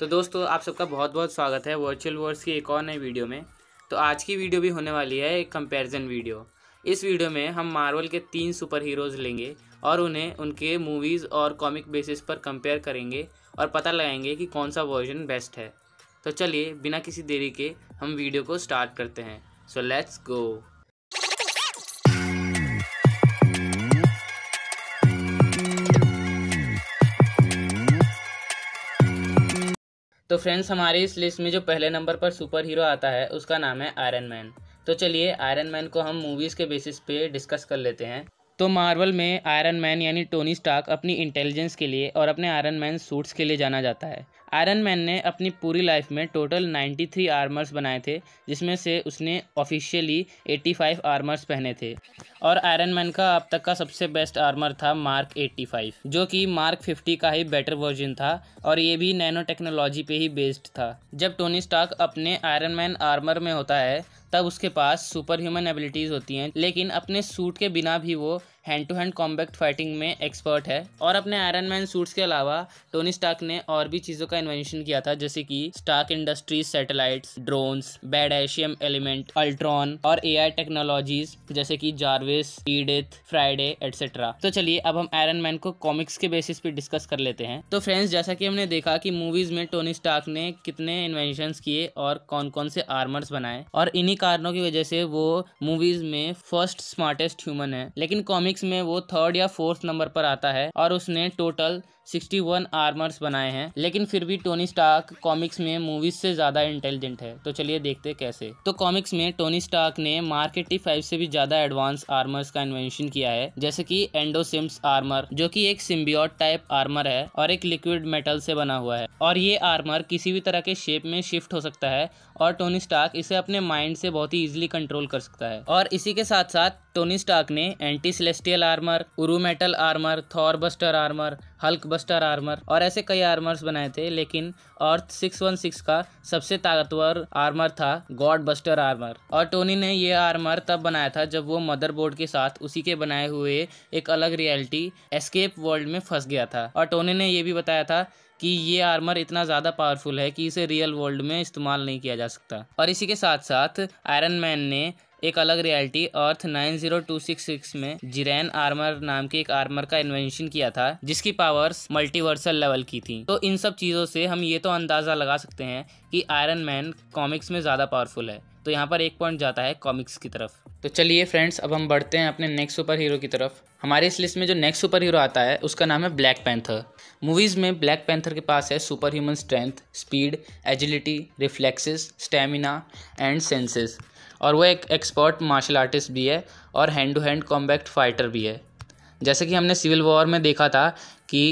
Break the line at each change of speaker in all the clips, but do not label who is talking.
तो दोस्तों आप सबका बहुत बहुत स्वागत है वर्चुअल वर्ड्स की एक और नई वीडियो में तो आज की वीडियो भी होने वाली है एक कंपैरिजन वीडियो इस वीडियो में हम मार्वल के तीन सुपर हीरोज़ लेंगे और उन्हें उनके मूवीज़ और कॉमिक बेसिस पर कंपेयर करेंगे और पता लगाएंगे कि कौन सा वर्जन बेस्ट है तो चलिए बिना किसी देरी के हम वीडियो को स्टार्ट करते हैं सो लेट्स गो तो फ्रेंड्स हमारी इस लिस्ट में जो पहले नंबर पर सुपर हीरो आता है उसका नाम है आयरन मैन तो चलिए आयरन मैन को हम मूवीज़ के बेसिस पे डिस्कस कर लेते हैं तो मार्वल में आयरन मैन यानी टोनी स्टार्क अपनी इंटेलिजेंस के लिए और अपने आयरन मैन सूट्स के लिए जाना जाता है आयरन मैन ने अपनी पूरी लाइफ में टोटल 93 आर्मर्स बनाए थे जिसमें से उसने ऑफिशियली 85 आर्मर्स पहने थे और आयरन मैन का अब तक का सबसे बेस्ट आर्मर था मार्क 85 जो कि मार्क 50 का ही बेटर वर्जन था और ये भी नैनो टेक्नोलॉजी पे ही बेस्ड था जब टोनी स्टार्क अपने आयरन मैन आर्मर में होता है तब उसके पास सुपर ह्यूमन एबिलिटीज़ होती हैं लेकिन अपने सूट के बिना भी वो hand to hand combat fighting में एक्सपर्ट है और अपने आयरन मैन सूट्स के अलावा टोनी स्टार्क ने और भी चीज़ों का इन्वेंशन किया था जैसे कि स्टार्क इंडस्ट्रीज सैटेलाइट्स ड्रोन्स एशियम एलिमेंट अल्ट्रॉन और ए टेक्नोलॉजीज जैसे कि जारविस ईडिथ फ्राइडे एटसेट्रा तो चलिए अब हम आयरन मैन को कॉमिक्स के बेसिस पे डिस्कस कर लेते हैं तो फ्रेंड्स जैसा कि हमने देखा कि मूवीज में टोनी स्टार्क ने कितने इन्वेंशन किए और कौन कौन से आर्मर्स बनाए और इन्हीं कारणों की वजह से वो मूवीज में फर्स्ट स्मार्टेस्ट ह्यूमन है लेकिन कॉमिक्स में वो थर्ड या फोर्थ नंबर पर आता है और उसने टोटल 61 आर्मर्स बनाए हैं लेकिन फिर भी टोनी स्टार्क कॉमिक्स में मूवीज से ज़्यादा इंटेलिजेंट है तो चलिए देखते कैसे तो कॉमिक्स में टोनी स्टार्क ने मार्केटी फाइव से भी ज़्यादा एडवांस आर्मर्स का इन्वेंशन किया है जैसे कि एंडोसिम्स आर्मर जो कि एक सिम्बियोट टाइप आर्मर है और एक लिक्विड मेटल से बना हुआ है और ये आर्मर किसी भी तरह के शेप में शिफ्ट हो सकता है और टोनी स्टार्क इसे अपने माइंड से बहुत ही इजीली कंट्रोल कर सकता है और इसी के साथ साथ टोनी स्टार्क ने anti celestial armour Uru metal armour Thor buster armour Hulk buster armour और ऐसे कई आर्मर्स बनाए थे लेकिन अर्थ 616 का सबसे ताकतवर आर्मर था गॉड बस्टर आर्मर और टोनी ने यह आर्मर तब बनाया था जब वो मदरबोर्ड के साथ उसी के बनाए हुए एक अलग रियलिटी एस्केप वर्ल्ड में फंस गया था और टोनी ने यह भी बताया था कि ये आर्मर इतना ज़्यादा पावरफुल है कि इसे रियल वर्ल्ड में इस्तेमाल नहीं किया जा सकता और इसी के साथ साथ आयरन मैन ने एक अलग रियलिटी अर्थ 90266 में जिरेन आर्मर नाम के एक आर्मर का इन्वेंशन किया था जिसकी पावर्स मल्टीवर्सल लेवल की थी तो इन सब चीज़ों से हम ये तो अंदाज़ा लगा सकते हैं कि आयरन मैन कॉमिक्स में ज़्यादा पावरफुल है तो यहाँ पर एक पॉइंट जाता है कॉमिक्स की तरफ तो चलिए फ्रेंड्स अब हम बढ़ते हैं अपने नेक्स्ट सुपर हीरो की तरफ हमारे इस लिस्ट में जो नेक्स्ट सुपर हीरो आता है उसका नाम है ब्लैक पैंथर मूवीज़ में ब्लैक पैंथर के पास है super human strength speed agility reflexes stamina and senses और वह एक एक्सपर्ट मार्शल आर्टिस्ट भी है और hand to hand combat fighter भी है जैसे कि हमने सिविल वॉर में देखा था कि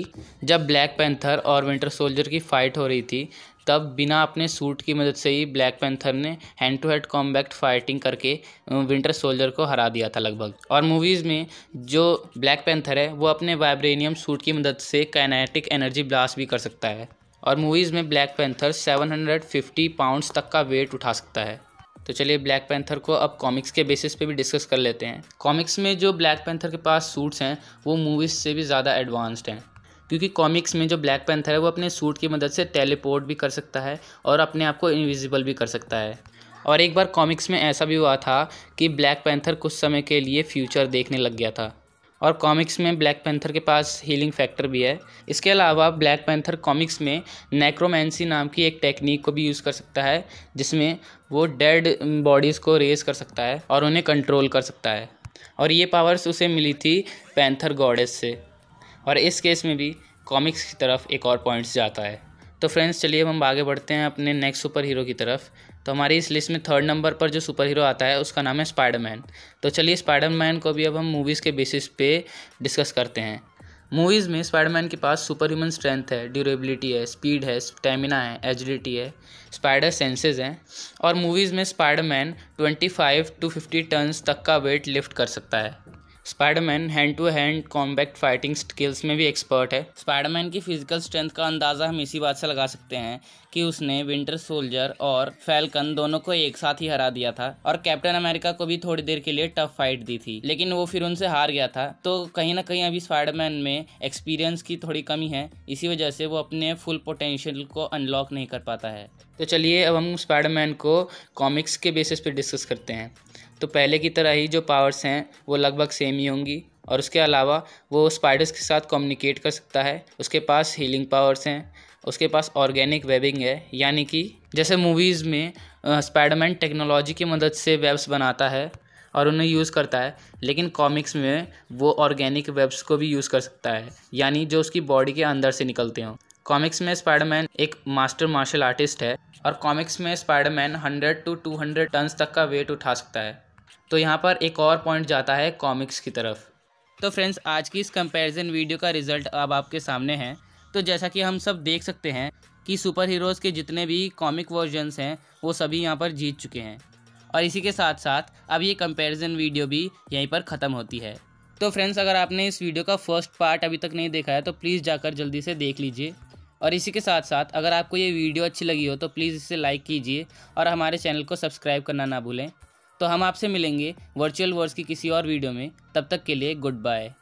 जब ब्लैक पैंथर और विंटर सोल्जर की फ़ाइट हो रही थी तब बिना अपने सूट की मदद से ही ब्लैक पैंथर ने hand to head combat fighting करके विंटर सोल्जर को हरा दिया था लगभग और मूवीज़ में जो ब्लैक पैंथर है वो अपने वाइब्रेनियम सूट की मदद से कैनेटिक एनर्जी ब्लास्ट भी कर सकता है और मूवीज़ में ब्लैक पैंथर 750 पाउंड्स तक का वेट उठा सकता है तो चलिए ब्लैक पैंथर को अब कॉमिक्स के बेसिस पे भी डिस्कस कर लेते हैं कॉमिक्स में जो ब्लैक पैंथर के पास सूट्स हैं वो मूवीज़ से भी ज़्यादा एडवांस्ड हैं क्योंकि कॉमिक्स में जो ब्लैक पैंथर है वो अपने सूट की मदद से टेलीपोर्ट भी कर सकता है और अपने आप को इनविजिबल भी कर सकता है और एक बार कॉमिक्स में ऐसा भी हुआ था कि ब्लैक पैंथर कुछ समय के लिए फ्यूचर देखने लग गया था और कॉमिक्स में ब्लैक पैंथर के पास हीलिंग फैक्टर भी है इसके अलावा ब्लैक पैंथर कॉमिक्स में नेक्रोमेंसी नाम की एक टेक्निक को भी यूज़ कर सकता है जिसमें वो डेड बॉडीज़ को रेस कर सकता है और उन्हें कंट्रोल कर सकता है और ये पावर्स उसे मिली थी पैंथर गॉडेस से और इस केस में भी कॉमिक्स की तरफ एक और पॉइंट्स जाता है तो फ्रेंड्स चलिए अब हम आगे बढ़ते हैं अपने नेक्स्ट सुपर हीरो की तरफ तो हमारी इस लिस्ट में थर्ड नंबर पर जो सुपर हीरो आता है उसका नाम है स्पाइडरमैन तो चलिए स्पाइडरमैन को भी अब हम मूवीज़ के बेसिस पे डिस्कस करते हैं मूवीज़ में स्पाइडरमैन के पास सुपर ह्यूमन स्ट्रेंथ है ड्यूरेबिलिटी है स्पीड है स्टेमिना है एजिलिटी है स्पाइडर सेंसेज हैं और मूवीज़ में स्पाइडरमैन 25 टू 50 टन्स तक का वेट लिफ्ट कर सकता है Spiderman hand to hand combat fighting skills में भी एक्सपर्ट है स्पाइडरमैन की फिजिकल स्ट्रेंथ का अंदाज़ा हम इसी बात से लगा सकते हैं कि उसने विंटर सोल्जर और फैलकन दोनों को एक साथ ही हरा दिया था और कैप्टन अमेरिका को भी थोड़ी देर के लिए टफ फाइट दी थी लेकिन वो फिर उनसे हार गया था तो कहीं ना कहीं अभी स्पाइडरमैन में एक्सपीरियंस की थोड़ी कमी है इसी वजह से वो अपने फुल पोटेंशियल को अनलॉक नहीं कर पाता है तो चलिए अब हम स्पाइडरमैन को कॉमिक्स के बेसिस पर डिस्कस करते हैं तो पहले की तरह ही जो पावर्स हैं वो लगभग सेम ही होंगी और उसके अलावा वो स्पाइडर्स के साथ कम्युनिकेट कर सकता है उसके पास हीलिंग पावर्स हैं उसके पास ऑर्गेनिक वेबिंग है यानी कि जैसे मूवीज़ में स्पाइडरमैन टेक्नोलॉजी की मदद से वेब्स बनाता है और उन्हें यूज़ करता है लेकिन कॉमिक्स में वो ऑर्गेनिक वेब्स को भी यूज़ कर सकता है यानी जो उसकी बॉडी के अंदर से निकलते हों कॉमिक्स में स्पाइडरमैन एक मास्टर मार्शल आर्टिस्ट है और कॉमिक्स में स्पाइडरमैन 100 टू 200 टन्स तक का वेट उठा सकता है तो यहाँ पर एक और पॉइंट जाता है कॉमिक्स की तरफ तो फ्रेंड्स आज की इस कंपैरिजन वीडियो का रिज़ल्ट अब आपके सामने है तो जैसा कि हम सब देख सकते हैं कि सुपर हीरोज़ के जितने भी कॉमिक वर्जनस हैं वो सभी यहाँ पर जीत चुके हैं और इसी के साथ साथ अब ये कंपैरिजन वीडियो भी यहीं पर ख़त्म होती है तो फ्रेंड्स अगर आपने इस वीडियो का फर्स्ट पार्ट अभी तक नहीं देखा है तो प्लीज़ जाकर जल्दी से देख लीजिए और इसी के साथ साथ अगर आपको ये वीडियो अच्छी लगी हो तो प्लीज़ इसे लाइक कीजिए और हमारे चैनल को सब्सक्राइब करना ना भूलें तो हम आपसे मिलेंगे वर्चुअल वर्स की किसी और वीडियो में तब तक के लिए गुड बाय